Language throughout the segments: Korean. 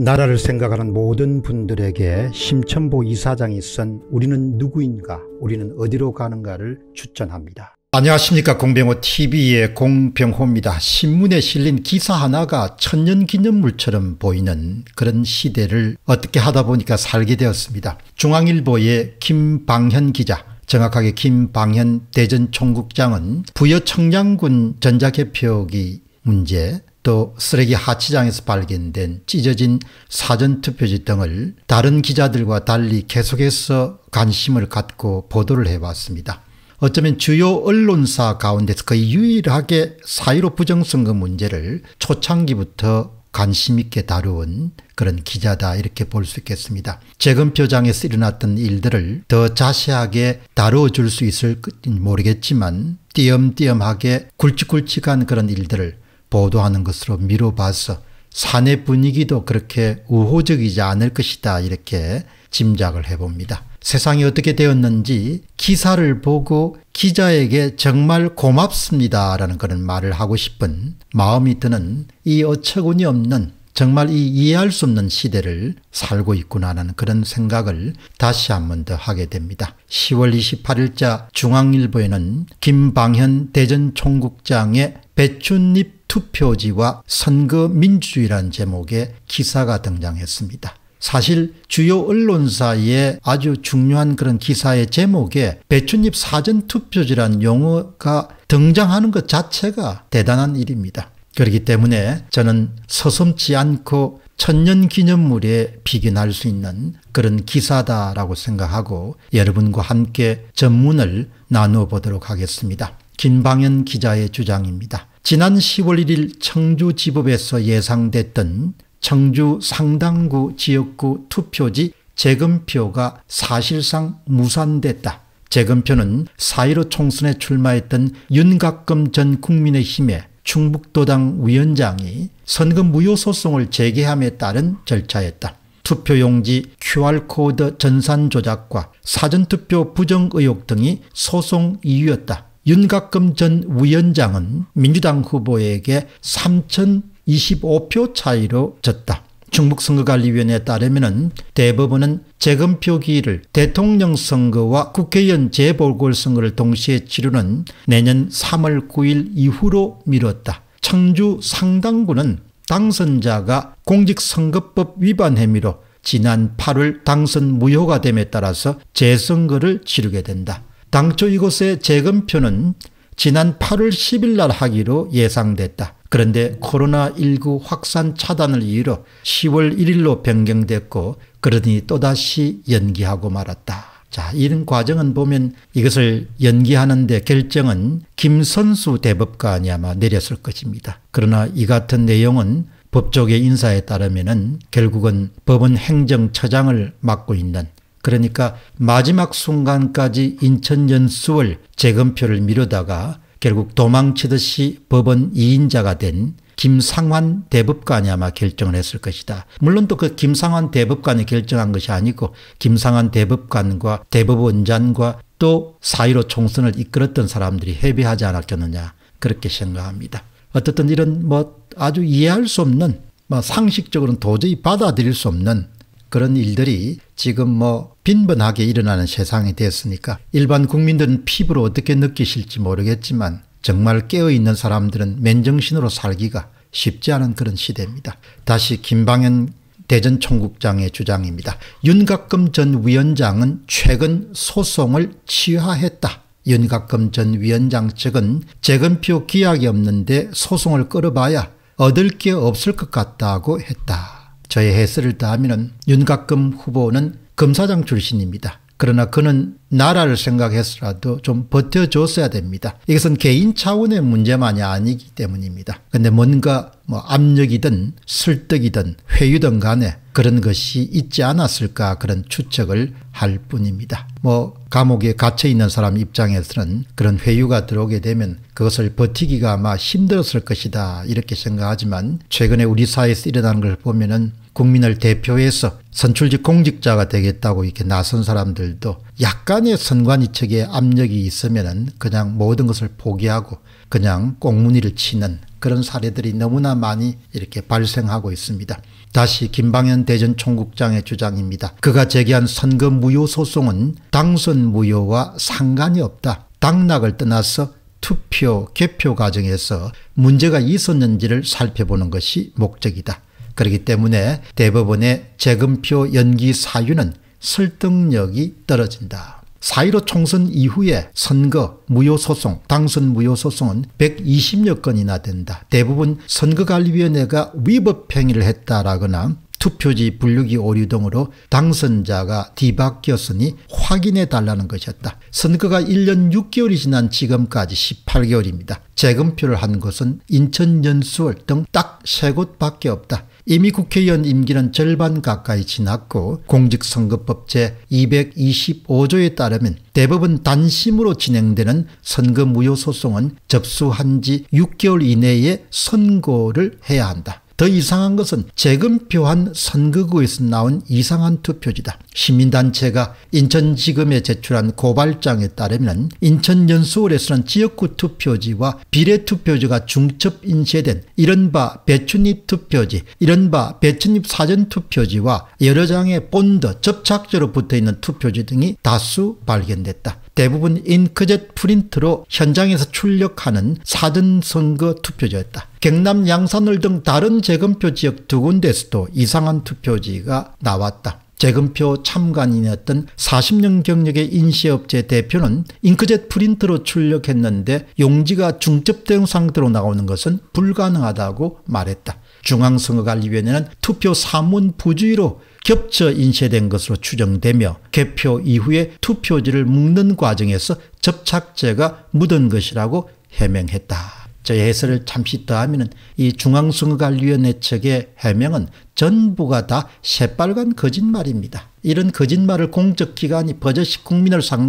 나라를 생각하는 모든 분들에게 심천보 이사장이 쓴 우리는 누구인가 우리는 어디로 가는가를 추천합니다. 안녕하십니까 공병호TV의 공병호입니다. 신문에 실린 기사 하나가 천년기념물처럼 보이는 그런 시대를 어떻게 하다 보니까 살게 되었습니다. 중앙일보의 김방현 기자 정확하게 김방현 대전총국장은 부여 청량군 전자개표기 문제 또 쓰레기 하치장에서 발견된 찢어진 사전투표지 등을 다른 기자들과 달리 계속해서 관심을 갖고 보도를 해왔습니다. 어쩌면 주요 언론사 가운데서 거의 유일하게 사유로 부정선거 문제를 초창기부터 관심있게 다루은 그런 기자다 이렇게 볼 수 있겠습니다. 재검표장에서 일어났던 일들을 더 자세하게 다뤄줄 수 있을지 모르겠지만 띄엄띄엄하게 굵직굵직한 그런 일들을 보도하는 것으로 미뤄봐서 사내 분위기도 그렇게 우호적이지 않을 것이다 이렇게 짐작을 해봅니다. 세상이 어떻게 되었는지 기사를 보고 기자에게 정말 고맙습니다라는 그런 말을 하고 싶은 마음이 드는 이 어처구니 없는 정말 이 이해할 수 없는 시대를 살고 있구나라는 그런 생각을 다시 한 번 더 하게 됩니다. 10월 28일자 중앙일보에는 김방현 대전 총국장의 배춧잎 투표지와 선거 민주주의란 제목의 기사가 등장했습니다. 사실 주요 언론사의 아주 중요한 그런 기사의 제목에 배춧잎 사전투표지란 용어가 등장하는 것 자체가 대단한 일입니다. 그렇기 때문에 저는 서슴지 않고 천년 기념물에 비견할 수 있는 그런 기사다라고 생각하고 여러분과 함께 전문을 나누어 보도록 하겠습니다. 김방현 기자의 주장입니다. 지난 10월 1일 청주지법에서 예상됐던 청주 상당구 지역구 투표지 재검표가 사실상 무산됐다. 재검표는 4.15 총선에 출마했던 윤각검 전 국민의힘의 충북도당 위원장이 선거 무효 소송을 제기함에 따른 절차였다. 투표용지 QR코드 전산 조작과 사전투표 부정 의혹 등이 소송 이유였다. 윤곽금 전 위원장은 민주당 후보에게 3,025표 차이로 졌다. 중국선거관리위원회에 따르면 대법원은 재검표기일 대통령 선거와 국회의원 재보궐선거를 동시에 치르는 내년 3월 9일 이후로 미뤘다. 청주 상당구는 당선자가 공직선거법 위반 혐의로 지난 8월 당선 무효가 됨에 따라서 재선거를 치르게 된다. 당초 이곳의 재검표는 지난 8월 10일 날 하기로 예상됐다. 그런데 코로나19 확산 차단을 이유로 10월 1일로 변경됐고 그러니 또다시 연기하고 말았다. 자, 이런 과정은 보면 이것을 연기하는데 결정은 김선수 대법관이 아마 내렸을 것입니다. 그러나 이 같은 내용은 법조계 인사에 따르면 결국은 법원 행정처장을 맡고 있는 그러니까 마지막 순간까지 인천 연수월 재검표를 미루다가 결국 도망치듯이 법원 2인자가 된 김상환 대법관이 아마 결정을 했을 것이다. 물론 또 그 김상환 대법관이 결정한 것이 아니고 김상환 대법관과 대법원장과 또 사이로 총선을 이끌었던 사람들이 해비하지 않았겠느냐 그렇게 생각합니다. 어쨌든 이런 뭐 아주 이해할 수 없는 뭐 상식적으로는 도저히 받아들일 수 없는 그런 일들이 지금 뭐 빈번하게 일어나는 세상이 되었으니까 일반 국민들은 피부로 어떻게 느끼실지 모르겠지만 정말 깨어있는 사람들은 맨정신으로 살기가 쉽지 않은 그런 시대입니다. 다시 김방현 대전 총국장의 주장입니다. 윤곽금 전 위원장은 최근 소송을 취하했다. 윤곽금 전 위원장 측은 재검표 기약이 없는데 소송을 끌어봐야 얻을 게 없을 것 같다고 했다. 저의 해설을 더하면 윤곽금 후보는 검사장 출신입니다. 그러나 그는 나라를 생각해서라도 좀 버텨줬어야 됩니다. 이것은 개인 차원의 문제만이 아니기 때문입니다. 근데 뭔가 뭐 압력이든 설득이든 회유든 간에 그런 것이 있지 않았을까 그런 추측을 할 뿐입니다. 뭐 감옥에 갇혀 있는 사람 입장에서는 그런 회유가 들어오게 되면 그것을 버티기가 아마 힘들었을 것이다 이렇게 생각하지만 최근에 우리 사회에서 일어나는 걸 보면은 국민을 대표해서 선출직 공직자가 되겠다고 이렇게 나선 사람들도 약간의 선관위측의 압력이 있으면 그냥 모든 것을 포기하고 그냥 꽁무니를 치는 그런 사례들이 너무나 많이 이렇게 발생하고 있습니다. 다시 김방현 대전 총국장의 주장입니다. 그가 제기한 선거 무효 소송은 당선 무효와 상관이 없다. 당락을 떠나서 투표 개표 과정에서 문제가 있었는지를 살펴보는 것이 목적이다. 그렇기 때문에 대법원의 재검표 연기 사유는 설득력이 떨어진다. 4.15 총선 이후에 선거, 무효소송, 당선 무효소송은 120여 건이나 된다. 대부분 선거관리위원회가 위법행위를 했다라거나 투표지 분류기 오류 등으로 당선자가 뒤바뀌었으니 확인해 달라는 것이었다. 선거가 1년 6개월이 지난 지금까지 18개월입니다. 재검표를 한 것은 인천 연수월 등 딱3 곳밖에 없다. 이미 국회의원 임기는 절반 가까이 지났고 공직선거법 제225조에 따르면 대법원 단심으로 진행되는 선거 무효 소송은 접수한 지 6개월 이내에 선고를 해야 한다. 더 이상한 것은 재금 표한 선거구에서 나온 이상한 투표지다. 시민단체가 인천지검에 제출한 고발장에 따르면 인천연수원에서는 지역구 투표지와 비례투표지가 중첩 인쇄된 이른바 배춧잎 투표지, 이른바 배춧잎 사전투표지와 여러 장의 본드, 접착제로 붙어있는 투표지 등이 다수 발견됐다. 대부분 잉크젯 프린트로 현장에서 출력하는 사전 선거 투표지였다. 경남 양산을 등 다른 재검표 지역 두 군데에서도 이상한 투표지가 나왔다. 재검표 참관인이었던 40년 경력의 인쇄업체 대표는 잉크젯 프린트로 출력했는데 용지가 중첩된 상태로 나오는 것은 불가능하다고 말했다. 중앙선거관리위원회는 투표 사문 부주의로 겹쳐 인쇄된 것으로 추정되며 개표 이후에 투표지를 묶는 과정에서 접착제가 묻은 것이라고 해명했다. 저 해설을 잠시 더하면 이 중앙선거관리위원회 측의 해명은 전부가 다 새빨간 거짓말입니다. 이런 거짓말을 공적기관이 버젓이 국민을 상대로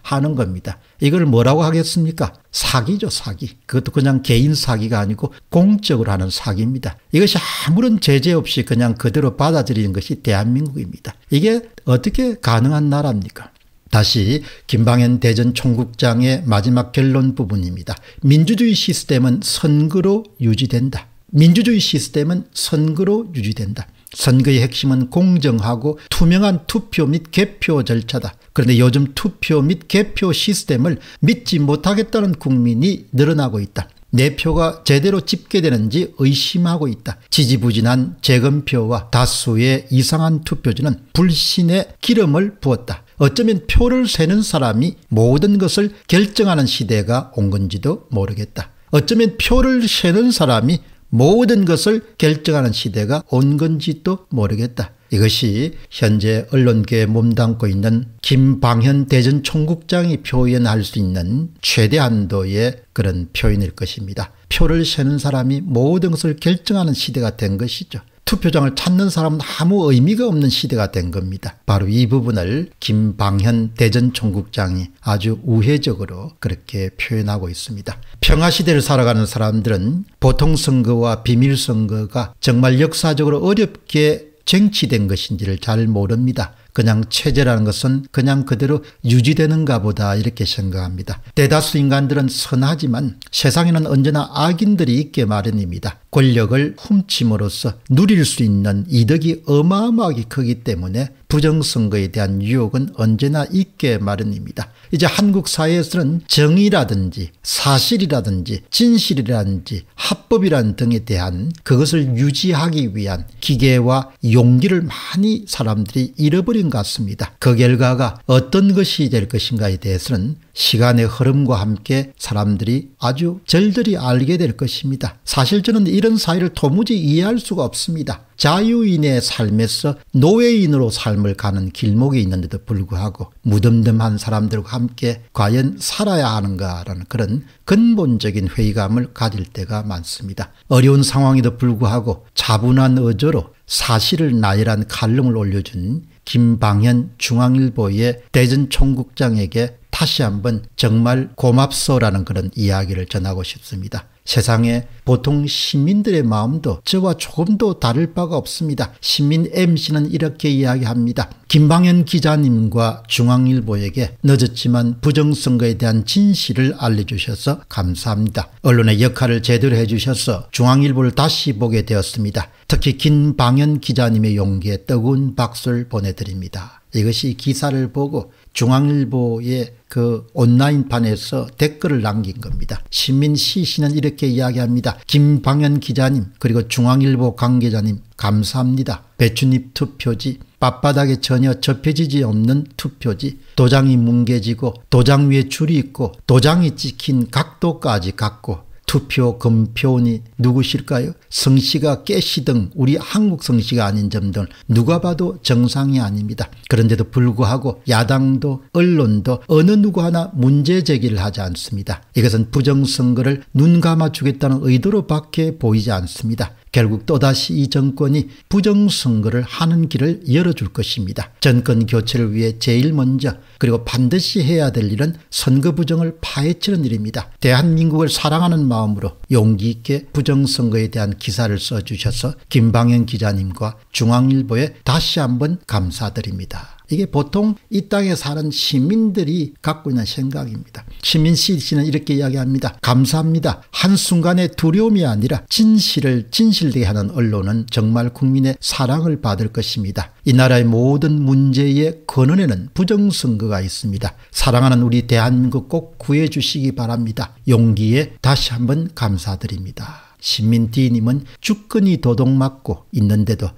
하는 겁니다. 이걸 뭐라고 하겠습니까? 사기죠, 사기. 그것도 그냥 개인 사기가 아니고 공적으로 하는 사기입니다. 이것이 아무런 제재 없이 그냥 그대로 받아들이는 것이 대한민국입니다. 이게 어떻게 가능한 나라입니까? 다시 김방현 대전 총국장의 마지막 결론 부분입니다. 민주주의 시스템은 선거로 유지된다. 민주주의 시스템은 선거로 유지된다. 선거의 핵심은 공정하고 투명한 투표 및 개표 절차다. 그런데 요즘 투표 및 개표 시스템을 믿지 못하겠다는 국민이 늘어나고 있다. 내 표가 제대로 집계되는지 의심하고 있다. 지지부진한 재검표와 다수의 이상한 투표지는 불신의 기름을 부었다. 어쩌면 표를 세는 사람이 모든 것을 결정하는 시대가 온 건지도 모르겠다. 어쩌면 표를 세는 사람이 모든 것을 결정하는 시대가 온 건지도 모르겠다. 이것이 현재 언론계에 몸담고 있는 김방현 대전 총국장이 표현할 수 있는 최대 한도의 그런 표현일 것입니다. 표를 세는 사람이 모든 것을 결정하는 시대가 된 것이죠. 투표장을 찾는 사람은 아무 의미가 없는 시대가 된 겁니다. 바로 이 부분을 김방현 대전총국장이 아주 우회적으로 그렇게 표현하고 있습니다. 평화시대를 살아가는 사람들은 보통 선거와 비밀 선거가 정말 역사적으로 어렵게 쟁취된 것인지를 잘 모릅니다. 그냥 체제라는 것은 그냥 그대로 유지되는가 보다 이렇게 생각합니다. 대다수 인간들은 선하지만 세상에는 언제나 악인들이 있게 마련입니다. 권력을 훔침으로써 누릴 수 있는 이득이 어마어마하게 크기 때문에 부정선거에 대한 유혹은 언제나 있게 마련입니다. 이제 한국 사회에서는 정의라든지 사실이라든지 진실이라든지 합법이란 등에 대한 그것을 유지하기 위한 기계와 용기를 많이 사람들이 잃어버린 것 같습니다. 그 결과가 어떤 것이 될 것인가에 대해서는 시간의 흐름과 함께 사람들이 아주 절들이 알게 될 것입니다. 사실 저는 이런 사회를 도무지 이해할 수가 없습니다. 자유인의 삶에서 노예인으로 삶을 가는 길목에 있는데도 불구하고 무덤덤한 사람들과 함께 과연 살아야 하는가라는 그런 근본적인 회의감을 가질 때가 많습니다. 어려운 상황에도 불구하고 자분한 어조로 사실을 나열한 칼럼을 올려준 김방현 중앙일보의 대전총국장에게 다시 한번 정말 고맙소라는 그런 이야기를 전하고 싶습니다. 세상에 보통 시민들의 마음도 저와 조금도 다를 바가 없습니다. 시민 MC는 이렇게 이야기합니다. 김방현 기자님과 중앙일보에게 늦었지만 부정선거에 대한 진실을 알려주셔서 감사합니다. 언론의 역할을 제대로 해주셔서 중앙일보를 다시 보게 되었습니다. 특히 김방현 기자님의 용기에 뜨거운 박수를 보내드립니다. 이것이 기사를 보고 중앙일보의 그 온라인판에서 댓글을 남긴 겁니다. 시민 시 씨는 이렇게 이야기합니다. 김방현 기자님 그리고 중앙일보 관계자님 감사합니다. 배추잎 투표지 앞바닥에 전혀 접혀지지 없는 투표지 도장이 뭉개지고 도장 위에 줄이 있고 도장이 찍힌 각도까지 같고 투표금표원이 누구실까요? 성씨가 깨시등 우리 한국 성씨가 아닌 점등 누가 봐도 정상이 아닙니다. 그런데도 불구하고 야당도 언론도 어느 누구 하나 문제 제기를 하지 않습니다. 이것은 부정선거를 눈 감아주겠다는 의도로 밖에 보이지 않습니다. 결국 또다시 이 정권이 부정선거를 하는 길을 열어줄 것입니다. 정권 교체를 위해 제일 먼저 그리고 반드시 해야 될 일은 선거 부정을 파헤치는 일입니다. 대한민국을 사랑하는 마음으로 용기 있게 부정선거에 대한 기사를 써주셔서 김방현 기자님과 중앙일보에 다시 한번 감사드립니다. 이게 보통 이 땅에 사는 시민들이 갖고 있는 생각입니다. 시민 씨는 이렇게 이야기합니다. 감사합니다. 한순간의 두려움이 아니라 진실을 진실되게 하는 언론은 정말 국민의 사랑을 받을 것입니다. 이 나라의 모든 문제의 근원에는 부정선거가 있습니다. 사랑하는 우리 대한민국 꼭 구해주시기 바랍니다. 용기에 다시 한번 감사드립니다. 시민디님은 주권이 도둑 맞고 있는데도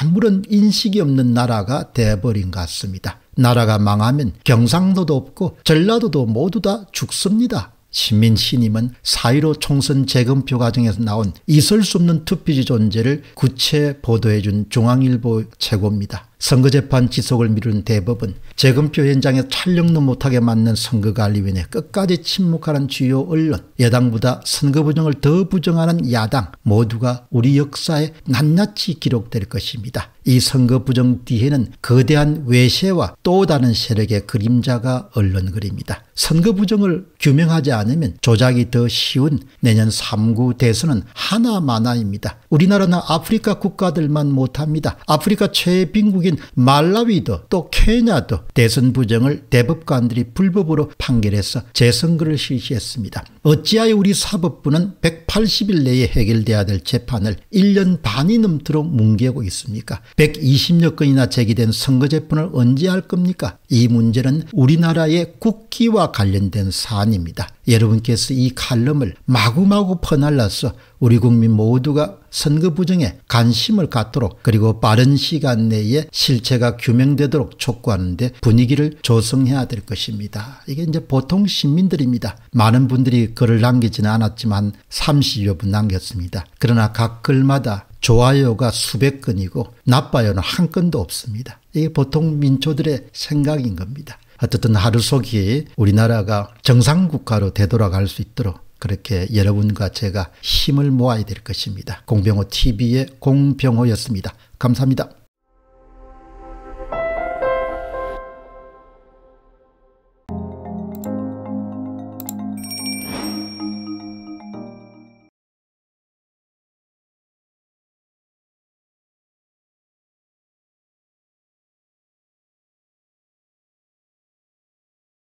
아무런 인식이 없는 나라가 돼버린 것 같습니다. 나라가 망하면 경상도도 없고 전라도도 모두 다 죽습니다. 시민 신임은 사이로 총선 재검표 과정에서 나온 있을 수 없는 투표지 존재를 구체 보도해준 중앙일보 최고입니다. 선거재판 지속을 미룬 대법은 재검표 현장에 촬영도 못하게 만든 선거관리위원회 끝까지 침묵하는 주요 언론 여당보다 선거 부정을 더 부정하는 야당 모두가 우리 역사에 낱낱이 기록될 것입니다. 이 선거 부정 뒤에는 거대한 외세와 또 다른 세력의 그림자가 언론 그립니다. 선거 부정을 규명하지 않으면 조작이 더 쉬운 내년 3구 대선은 하나마나입니다. 우리나라나 아프리카 국가들만 못합니다. 아프리카 최빈국인 말라위도 또 케냐도 대선 부정을 대법관들이 불법으로 판결해서 재선거를 실시했습니다. 어찌하여 우리 사법부는 180일 내에 해결돼야 될 재판을 1년 반이 넘도록 뭉개고 있습니까? 120여 건이나 제기된 선거 재판을 언제 할 겁니까? 이 문제는 우리나라의 국기와 관련된 사안 아닙니다. 여러분께서 이 칼럼을 마구마구 퍼날라서 우리 국민 모두가 선거 부정에 관심을 갖도록 그리고 빠른 시간 내에 실체가 규명되도록 촉구하는데 분위기를 조성해야 될 것입니다. 이게 이제 보통 시민들입니다. 많은 분들이 글을 남기지는 않았지만 30여 분 남겼습니다. 그러나 각 글마다 좋아요가 수백 건이고 나빠요는 한 건도 없습니다. 이게 보통 민초들의 생각인 겁니다. 어쨌든 하루속이 우리나라가 정상국가로 되돌아갈 수 있도록 그렇게 여러분과 제가 힘을 모아야 될 것입니다. 공병호 TV의 공병호였습니다. 감사합니다.